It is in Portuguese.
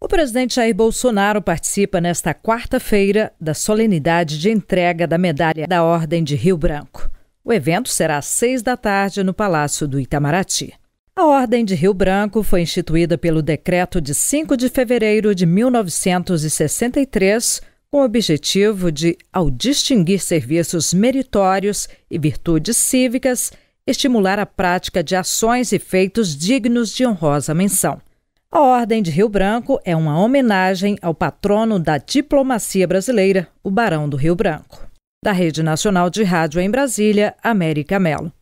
O presidente Jair Bolsonaro participa nesta quarta-feira da solenidade de entrega da medalha da Ordem de Rio Branco. O evento será às seis da tarde no Palácio do Itamaraty. A Ordem de Rio Branco foi instituída pelo decreto de 5 de fevereiro de 1963, com o objetivo de, ao distinguir serviços meritórios e virtudes cívicas, estimular a prática de ações e feitos dignos de honrosa menção. A Ordem de Rio Branco é uma homenagem ao patrono da diplomacia brasileira, o Barão do Rio Branco. Da Rede Nacional de Rádio em Brasília, América Melo.